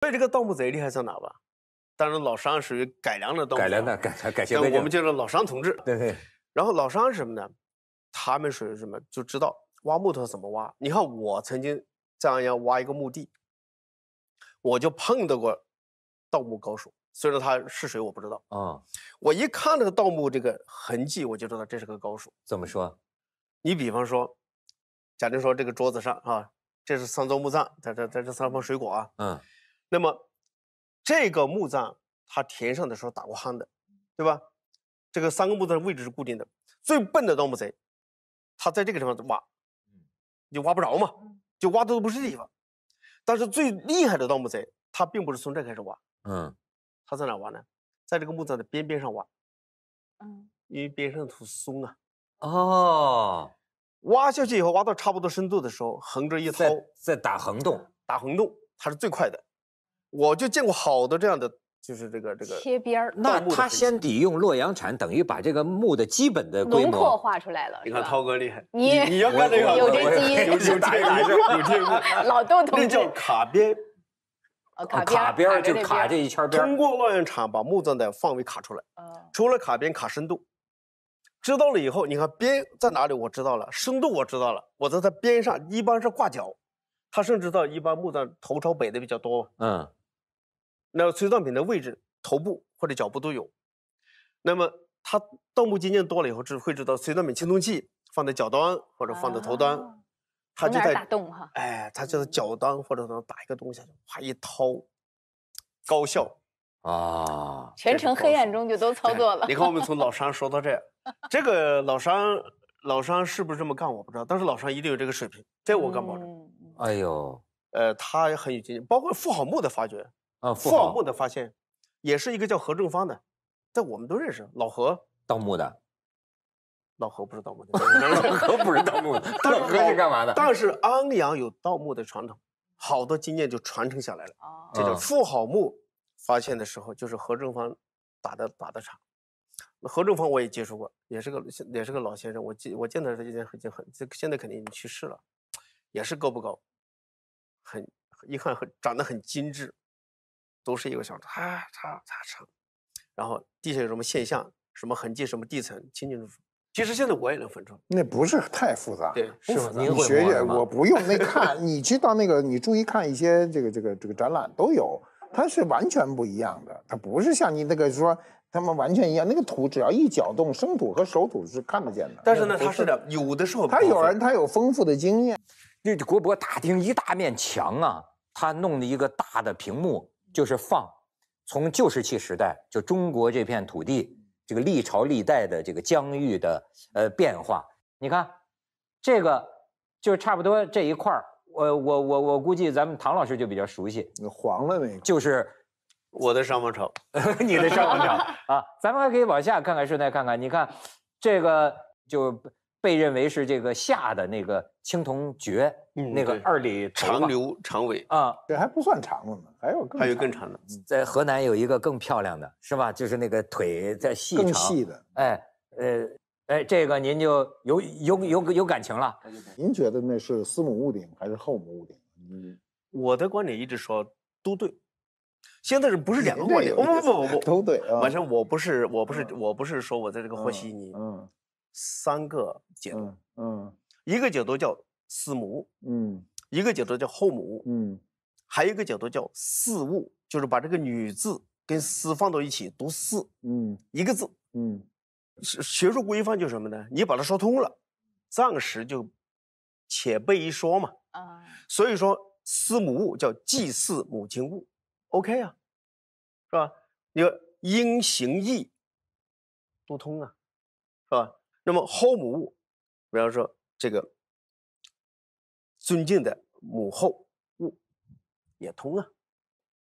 所以这个盗墓贼厉害在哪吧？当然老商属于改良的盗墓。改良的改改。我们就是老商同志。对对。然后老商什么呢？他们属于什么？就知道挖木头怎么挖。你看我曾经在安阳挖一个墓地，我就碰到过盗墓高手。虽然他是谁我不知道啊。我一看个盗墓这个痕迹，我就知道这是个高手。怎么说？你比方说，假定说这个桌子上啊，这是三座墓葬，在这在这三方水果啊，嗯。那么，这个墓葬它填上的时候打过夯的，对吧？这个三个墓葬的位置是固定的。最笨的盗墓贼，他在这个地方挖，你挖不着嘛，就挖的都不是地方。但是最厉害的盗墓贼，他并不是从这开始挖，嗯，他在哪挖呢？在这个墓葬的边边上挖，嗯，因为边上土松啊。哦，挖下去以后，挖到差不多深度的时候，横着一掏，在打横洞，打横洞，它是最快的。我就见过好多这样的，就是这个这个切边儿。那他先得用洛阳铲，等于把这个墓的基本的规模画出来了。你看涛哥厉害，你你要看有这基因，有有这有这基 老豆同志，那叫卡边，卡边就卡这一圈边。通过洛阳铲把墓葬的范围卡出来。除了卡边卡深度，知道了以后，你看边在哪里，我知道了，深度我知道了，我在它边上一般是挂角，它甚至到一般墓葬头朝北的比较多。嗯。那随葬品的位置，头部或者脚部都有。那么他盗墓经验多了以后，只会知道随葬品青铜器放在脚端或者放在头端，他就在打洞哈。哎，他就是脚端或者打一个洞下去，啪一掏，高效啊。全程黑暗中就都操作了。你看我们从老 商说到这，这个老商老商是不是这么干我不知道，但是老商一定有这个水平，这我敢保证。哎呦，呃，他很有经验，包括妇好墓的发掘。啊，富豪墓的发现，也是一个叫何正方的，在我们都认识老何盗墓的，老何不是盗墓的，老何不是盗墓的，老何是干嘛的？但是安阳有盗墓的传统，好多经验就传承下来了。这叫富豪墓发现的时候，就是何正方打的打的场。何正方我也接触过，也是个也是个老先生，我我见到他一件已经很，现在肯定已经去世了，也是够不高，很一看很长得很精致。都是一个小他他他叉，然后地下有什么现象、什么痕迹、什么地层，清清楚楚。其实现在我也能分出。那不是太复杂，对，不复杂。你学我不用那看，你知道那个，你注意看一些这个这个这个展览都有，它是完全不一样的。它不是像你那个说他们完全一样，那个土只要一搅动，生土和熟土是看得见的。但是呢，它是的，有的时候他有人，他有丰富的经验。那国博大厅一大面墙啊，他弄了一个大的屏幕。就是放，从旧石器时代就中国这片土地，这个历朝历代的这个疆域的呃变化，你看，这个就差不多这一块儿，我我我我估计咱们唐老师就比较熟悉，黄了那个，就是我的商王朝，你的商王朝啊，咱们还可以往下看看顺带看看，你看这个就。被认为是这个夏的那个青铜爵，那个二里长流长尾啊，这还不算长了呢，还有还有更长的，在河南有一个更漂亮的是吧？就是那个腿在细长，更细的，哎呃哎，这个您就有有有有感情了。您觉得那是司母戊鼎还是后母戊鼎？嗯，我的观点一直说都对，现在是不是两个观点？不不不不，都对。反正我不是我不是我不是说我在这个和稀泥，嗯。三个角度，嗯，一个角度叫思母，嗯，一个角度叫后母，嗯，还有一个角度叫思物，就是把这个“女”字跟“思”放到一起读思，嗯，一个字，嗯，学术规范就是什么呢？你把它说通了，暂时就且备一说嘛，啊，所以说思母物叫祭祀母亲物，OK 啊，是吧？你音行义读通啊，是吧？那么后母戊，比方说这个尊敬的母后物也通啊。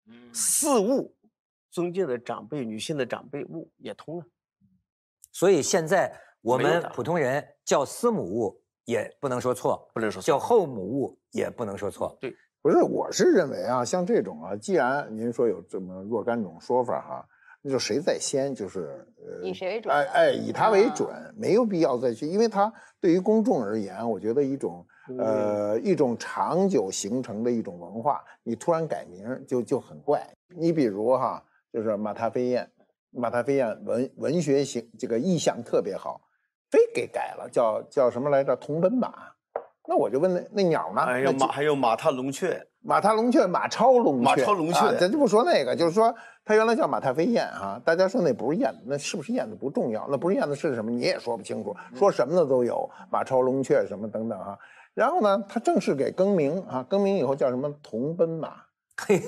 嗯，嗣尊敬的长辈女性的长辈物也通啊。所以现在我们普通人叫司母物也不能说错，不能说叫后母物也不能说错。对，不是，我是认为啊，像这种啊，既然您说有这么若干种说法哈。就谁在先，就是呃，以谁为准？哎哎，以他为准，没有必要再去，因为它对于公众而言，我觉得一种呃一种长久形成的一种文化，你突然改名就就很怪。你比如哈，就是马踏飞燕，马踏飞燕文文学性这个意象特别好，非给改了，叫叫什么来着？铜奔马。那我就问那那鸟呢？哎呀，马还有马踏龙雀，马踏龙雀，马超龙马超龙雀，咱就不说那个，就是说。他原来叫马太飞燕哈，大家说那不是燕子，那是不是燕子不重要，那不是燕子是什么？你也说不清楚，说什么的都有，马超龙雀什么等等哈。然后呢，他正式给更名啊，更名以后叫什么？铜奔马。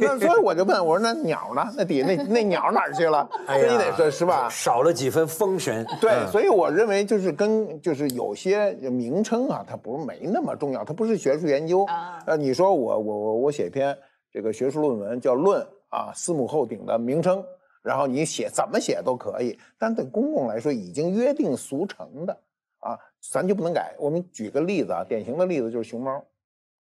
那所以我就问，我说那鸟呢？那底下那那鸟哪儿去了？哎说是吧？少了几分风神。对，所以我认为就是跟就是有些名称啊，它不是没那么重要，它不是学术研究啊。呃，你说我我我写篇这个学术论文叫论。啊，四母后鼎的名称，然后你写怎么写都可以，但对公公来说已经约定俗成的啊，咱就不能改。我们举个例子啊，典型的例子就是熊猫，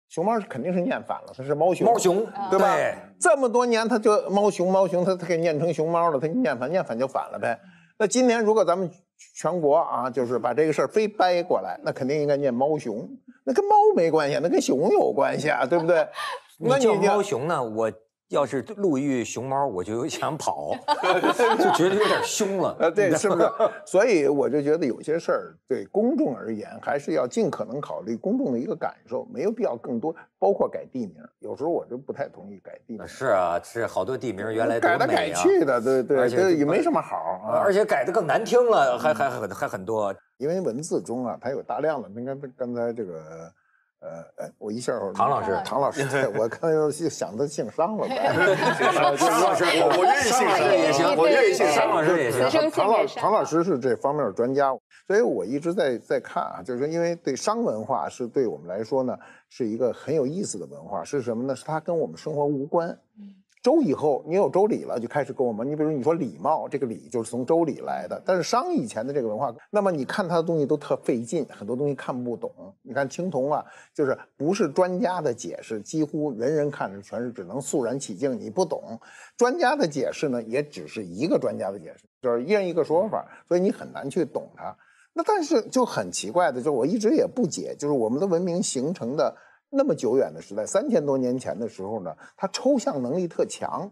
熊猫肯定是念反了，它是猫熊，猫熊对吧？这么多年它就猫熊猫熊，它它给念成熊猫了，它念反念反就反了呗。那今天如果咱们全国啊，就是把这个事儿非掰过来，那肯定应该念猫熊，那跟猫没关系，那跟熊有关系啊，对不对？那叫猫熊呢，我。要是路遇熊猫，我就想跑，就觉得有点凶了。对，是不是？所以我就觉得有些事儿对公众而言，还是要尽可能考虑公众的一个感受，没有必要更多。包括改地名，有时候我就不太同意改地名。是啊，是好多地名原来改来改去的，对对，而且也没什么好，而且改的更难听了，还还很还很多。因为文字中啊，它有大量的，你看刚才这个。呃，呃，我一下，唐老师，唐老师，我刚又想他姓商了。唐老师，我我愿意姓商也行，我愿意姓商老师也行。唐老唐老师是这方面的专家，所以我一直在在看啊，就是因为对商文化是对我们来说呢，是一个很有意思的文化。是什么呢？是它跟我们生活无关。嗯。周以后，你有周礼了，就开始跟我们。你比如你说礼貌，这个礼就是从周礼来的。但是商以前的这个文化，那么你看他的东西都特费劲，很多东西看不懂。你看青铜啊，就是不是专家的解释，几乎人人看着全是只能肃然起敬，你不懂。专家的解释呢，也只是一个专家的解释，就是一人一个说法，所以你很难去懂它。那但是就很奇怪的，就我一直也不解，就是我们的文明形成的。那么久远的时代，三千多年前的时候呢，它抽象能力特强，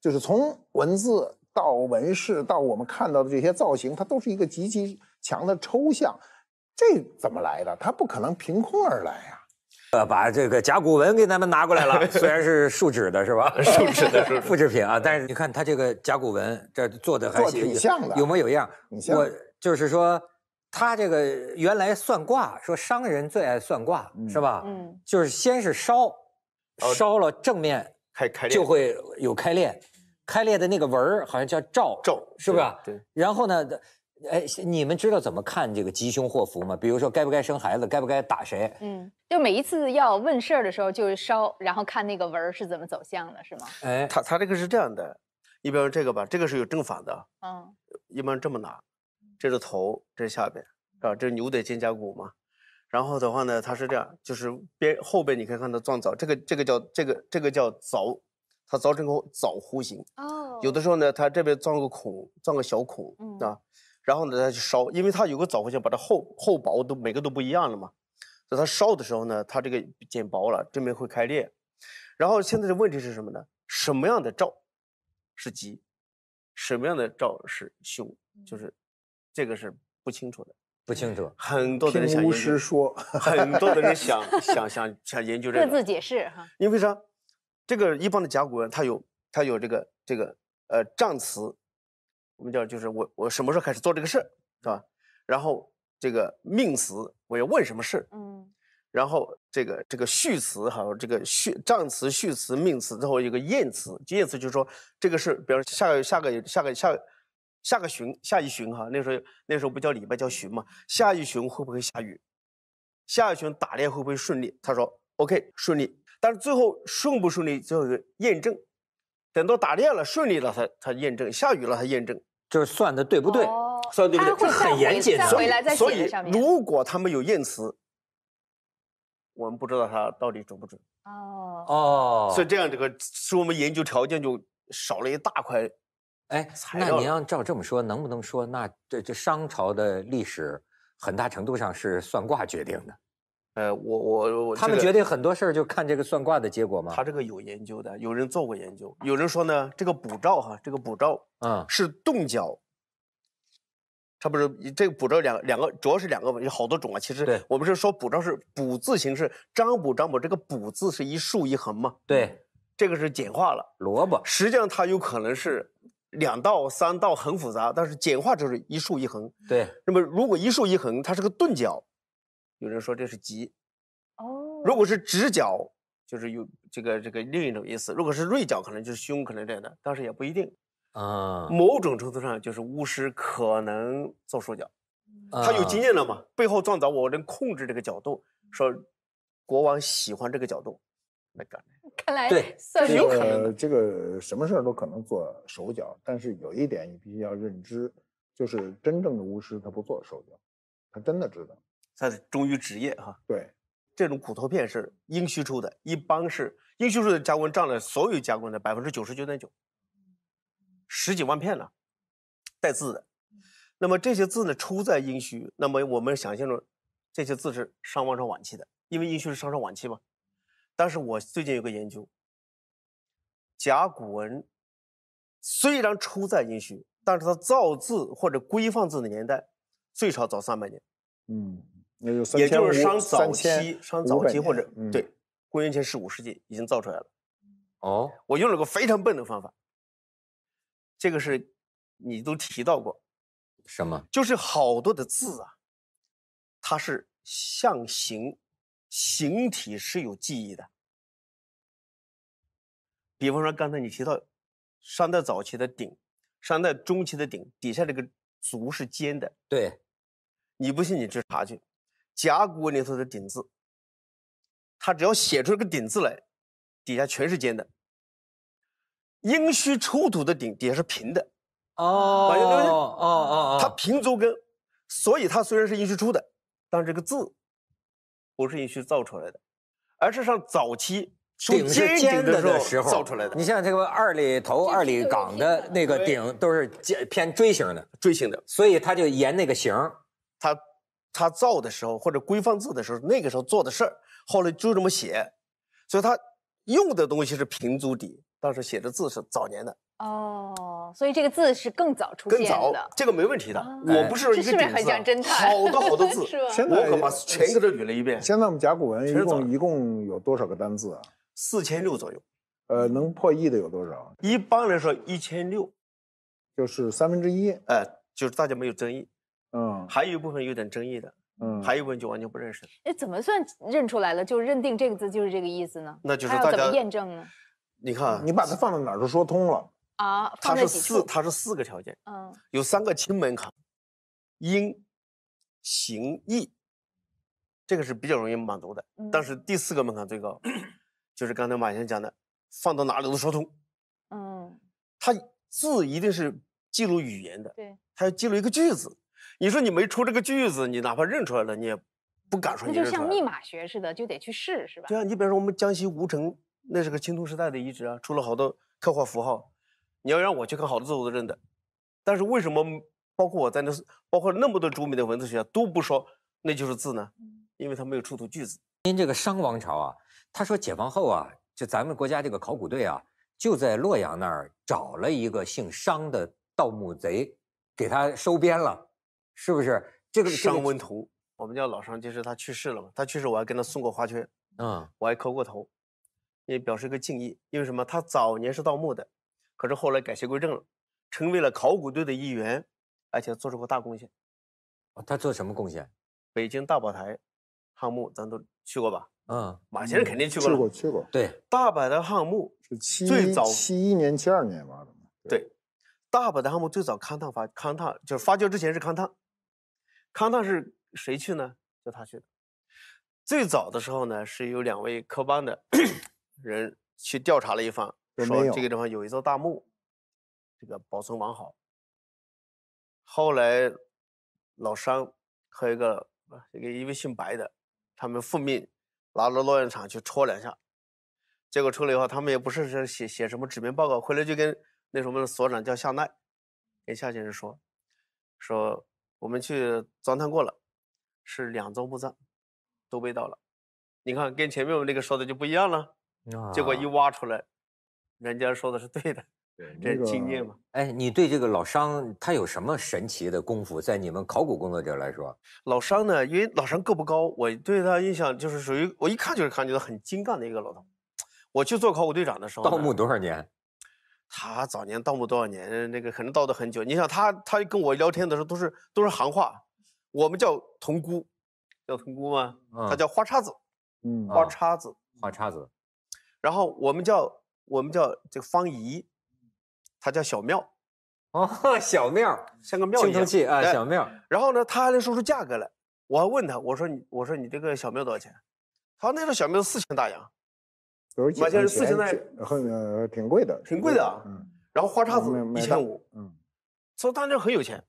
就是从文字到纹饰到我们看到的这些造型，它都是一个极其强的抽象。这怎么来的？它不可能凭空而来呀。呃，把这个甲骨文给咱们拿过来了，虽然是树脂的，是吧？树脂的 复制品啊，但是你看它这个甲骨文，这做的还是有模有样。我就是说。他这个原来算卦说商人最爱算卦是吧？嗯，就是先是烧，烧了正面开开裂就会有开裂，开裂的那个纹好像叫兆，兆是是？对。然后呢，哎，你们知道怎么看这个吉凶祸福吗？比如说该不该生孩子，该不该打谁？嗯，就每一次要问事儿的时候就烧，然后看那个纹是怎么走向的，是吗？哎，他他这个是这样的，你比如这个吧，这个是有正反的。嗯。一般这么拿。这是头，这下边啊，这是牛的肩胛骨嘛。然后的话呢，它是这样，就是边后背，你可以看到撞凿，这个这个叫这个这个叫凿，它凿成个枣弧形。哦。有的时候呢，它这边钻个孔，钻个小孔啊。然后呢，它去烧，因为它有个枣弧形，把它厚厚薄都每个都不一样了嘛。所以它烧的时候呢，它这个减薄了，这边会开裂。然后现在的问题是什么呢？什么样的兆是吉？什么样的兆是凶？就是。这个是不清楚的，不清楚。很多的人想研师说很多的人想想想想研究 这个，各自解释哈。因为啥？这个一般的甲骨文，它有它有这个这个呃账词，我们叫就是我我什么时候开始做这个事儿，是吧？然后这个命词，我要问什么事，嗯。然后这个这个序词哈，这个序账词、序词、命词，最后一个验词，验词就是说这个是，比如下个下个下个下个。下个旬，下一旬哈，那时候那时候不叫礼拜，叫旬嘛。下一旬会不会下雨？下一旬打猎会不会顺利？他说 OK 顺利，但是最后顺不顺利最一个验证。等到打猎了顺利了，才才验证；下雨了才验证，就是算的对不对？算对不对？这很严谨，所以如果他们有验词，我们不知道他到底准不准。哦哦，所以这样这个使我们研究条件就少了一大块。哎，那您要照这么说，能不能说那这这商朝的历史很大程度上是算卦决定的？呃，我我我，他们决定很多事儿就看这个算卦的结果吗？他这个有研究的，有人做过研究，有人说呢，这个卜兆哈，这个卜兆啊是动爻，他不是这个卜兆两两个主要是两个有好多种啊。其实我们是说卜兆是卜字形，是张卜张卜，这个卜字是一竖一横嘛。对，这个是简化了萝卜，实际上它有可能是。两道三道很复杂，但是简化就是一竖一横。对。那么如果一竖一横，它是个钝角，有人说这是吉。哦。如果是直角，就是有这个这个另一种意思；如果是锐角，可能就是凶，可能这样的，但是也不一定。啊。某种程度上，就是巫师可能做手脚。他有经验了嘛？背后撞倒，我能控制这个角度。说国王喜欢这个角度。看来对这个这个什么事儿都可能做手脚，但是有一点你必须要认知，就是真正的巫师他不做手脚，他真的知道，他忠于职业哈。对，这种骨头片是阴虚出的，一般是阴虚出的加工占了所有加工的百分之九十九点九，十几万片呢，带字的。那么这些字呢出在阴虚，那么我们想象中这些字是伤王朝晚期的，因为阴虚是商朝晚期嘛。但是我最近有个研究，甲骨文虽然出在殷墟，但是它造字或者规范字的年代最少早三百年，嗯，也就是商早期，商早期或者对，公元前十五世纪已经造出来了。哦，我用了个非常笨的方法，这个是你都提到过，什么？就是好多的字啊，它是象形。形体是有记忆的，比方说刚才你提到商代早期的鼎，商代中期的鼎底下这个足是尖的。对，你不信你去查去，甲骨文里头的鼎字，他只要写出个鼎字来，底下全是尖的。殷墟出土的鼎底下是平的。哦哦哦哦哦，它平足跟，所以它虽然是殷墟出的，但这个字。不是一去造出来的，而是上早期顶是尖的时候造出来的。你像这个二里头、二里岗的那个顶都是尖偏锥形的，锥形的。所以他就沿那个形，他他造的时候或者规范字的时候，那个时候做的事儿，后来就这么写。所以他用的东西是平足底，当时写的字是早年的。哦，所以这个字是更早出现的，这个没问题的。我不是不是很侦探？好多好多字，我可把全给他捋了一遍。现在我们甲骨文一共一共有多少个单字啊？四千六左右。呃，能破译的有多少？一般来说，一千六就是三分之一。哎，就是大家没有争议。嗯，还有一部分有点争议的。嗯，还有一部分就完全不认识。哎，怎么算认出来了？就认定这个字就是这个意思呢？那就是怎么验证呢？你看，你把它放在哪儿都说通了。啊，它是四，它是四个条件，嗯，有三个轻门槛，音、形、意，这个是比较容易满足的，但是第四个门槛最高，就是刚才马先生讲的，放到哪里都说通，嗯，它字一定是记录语言的，对，它要记录一个句子，你说你没出这个句子，你哪怕认出来了，你也不敢说。那就像密码学似的，就得去试，是吧？对啊，你比如说我们江西吴城，那是个青铜时代的遗址啊，出了好多刻画符号。你要让我去看好多字我都认的，但是为什么包括我在那，包括那么多著名的文字学家都不说那就是字呢？因为他没有出土句子。您这个商王朝啊，他说解放后啊，就咱们国家这个考古队啊，就在洛阳那儿找了一个姓商的盗墓贼，给他收编了，是不是？这个商文图，我们叫老商，就是他去世了嘛。他去世我还跟他送过花圈，嗯，我还磕过头，也表示一个敬意。因为什么？他早年是盗墓的。可是后来改邪归正了，成为了考古队的一员，而且做出过大贡献。他做什么贡献？北京大宝台，汉墓，咱都去过吧？嗯，马先生肯定去过。去过，去过。对，大宝台汉墓是七一七一年、七二年挖的嘛？对，大宝台汉墓最早勘探发勘探，就是发掘之前是勘探，勘探是谁去呢？就他去的。最早的时候呢，是有两位科班的 人去调查了一番。说这个地方有一座大墓，这个保存完好。后来老商和一个这一个一位姓白的，他们奉命拿着洛阳场去戳两下，结果戳了以后，他们也不是是写写什么纸面报告，回来就跟那时我们的所长叫夏奈，跟夏先生说，说我们去钻探过了，是两座墓葬都被盗了，你看跟前面我们那个说的就不一样了。结果一挖出来。人家说的是对的，对，这是经验嘛。哎，你对这个老商他有什么神奇的功夫？在你们考古工作者来说，老商呢，因为老商个不高，我对他印象就是属于我一看就是感觉很精干的一个老头。我去做考古队长的时候，盗墓多少年？他早年盗墓多少年？那个可能盗的很久。你想他，他跟我聊天的时候都是都是行话，我们叫铜箍，叫铜箍吗？他叫花叉子，嗯，花叉子，花叉子。然后我们叫。我们叫这个方怡，他叫小庙，哦，小庙像个庙青铜器啊，小庙。然后呢，他还能说出价格来。我还问他，我说你，我说你这个小庙多少钱？他说那个小庙四千大洋，四千四千，很呃挺贵的，挺贵的啊。嗯。然后花叉子一千五，嗯，所以他那很有钱。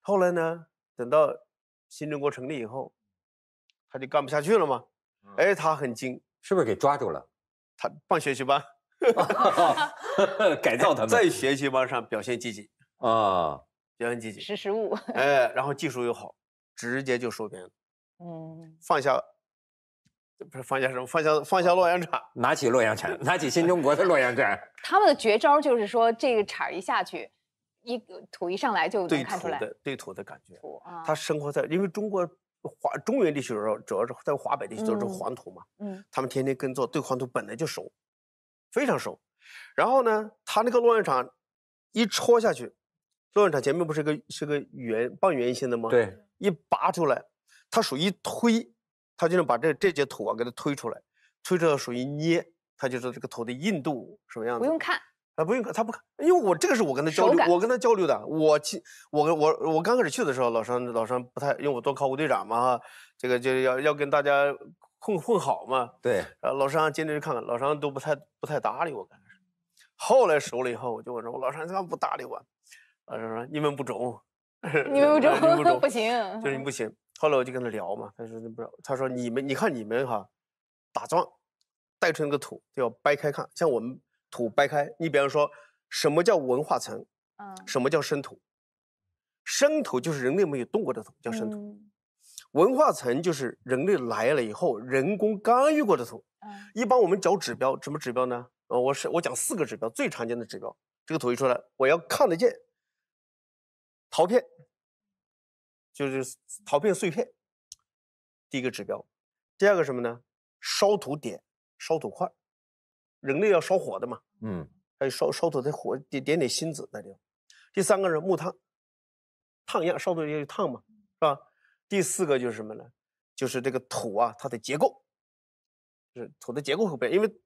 后来呢，等到新中国成立以后，他就干不下去了嘛。哎，他很精，是不是给抓住了？他办学习班。改造他们，在学习班上表现积极啊，表现积极，识时务。哎，然后技术又好，直接就收编嗯，放下，不是放下什么，放下放下洛阳铲，拿起洛阳铲，拿起新中国的洛阳铲。他们的绝招就是说，这个铲一下去，一土一上来就能看出来。对土的感觉。土啊。他生活在因为中国华中原地区主要是在华北地区都是黄土嘛。嗯。他们天天耕作，对黄土本来就熟。非常熟，然后呢，他那个洛阳铲一戳下去，洛阳铲前面不是个是个圆半圆形的吗？对，一拔出来，他于一推，他就能把这这节土啊给他推出来，推出来属于捏，他就是这个土的硬度什么样子？不用看，啊，不用看，他不看，因为我这个是我跟他交流，我跟他交流的，我去我跟我我刚开始去的时候，老商老商不太，因为我做考古队长嘛，这个就要要跟大家。混混好嘛？对。然后老商今天去看看，老商都不太不太搭理我，刚开始。后来熟了以后，我就问说：“我老商怎么不搭理我？”老商说：“你们不 中，你们不中，不行，就是你不行。”后来我就跟他聊嘛，他说：“你不道，他说：“你们，你看你们哈，打桩带出那个土，就要掰开看。像我们土掰开，你比方说什么叫文化层？什么叫生土？生土就是人类没有动过的土，叫生土。”文化层就是人类来了以后人工干预过的土。嗯，一般我们找指标，什么指标呢？呃，我是我讲四个指标，最常见的指标，这个土一出来，我要看得见陶片，就是陶片碎片，第一个指标。第二个什么呢？烧土点、烧土块，人类要烧火的嘛。嗯。还有烧烧土的火点点点星子那地方。第三个是木炭，一样烧土要有烫嘛，是吧？第四个就是什么呢？就是这个土啊，它的结构，是土的结构会变，因为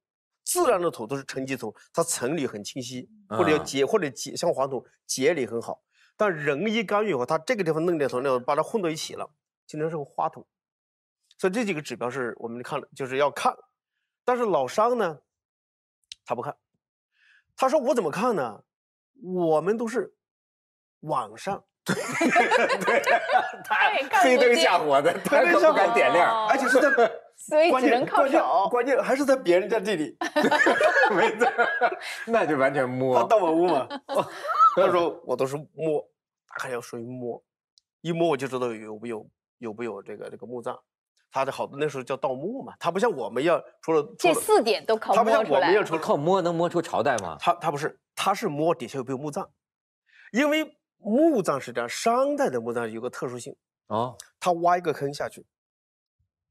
自然的土都是沉积土，它层理很清晰，或者结或者结像黄土结理很好，但人一干预以后，它这个地方弄点什那料，把它混到一起了，形成是个花土，所以这几个指标是我们看了就是要看，但是老商呢，他不看，他说我怎么看呢？我们都是网上。对 对，他 黑灯瞎火的，他不敢点亮，而且是在 关键靠关键还是在别人家地里。没错，那就完全摸。他到我屋嘛，他说我都是摸，打开要属于摸，一摸我就知道有不有，有不有这个这个墓葬。他的好那时候叫盗墓嘛，他不像我们要除了这四点都靠摸他不像我们要除了靠摸能摸出朝代吗？他他不是，他是摸底下有没有墓葬，因为。墓葬是这样，商代的墓葬有个特殊性啊，他挖一个坑下去，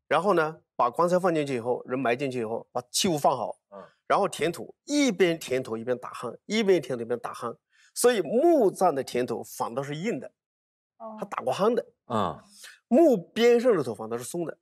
然后呢，把棺材放进去以后，人埋进去以后，把器物放好，嗯，然后填土，一边填土一边打夯，一边填土一边打夯，所以墓葬的填土反倒是硬的，哦，他打过夯的啊，墓边上的土反倒是松的。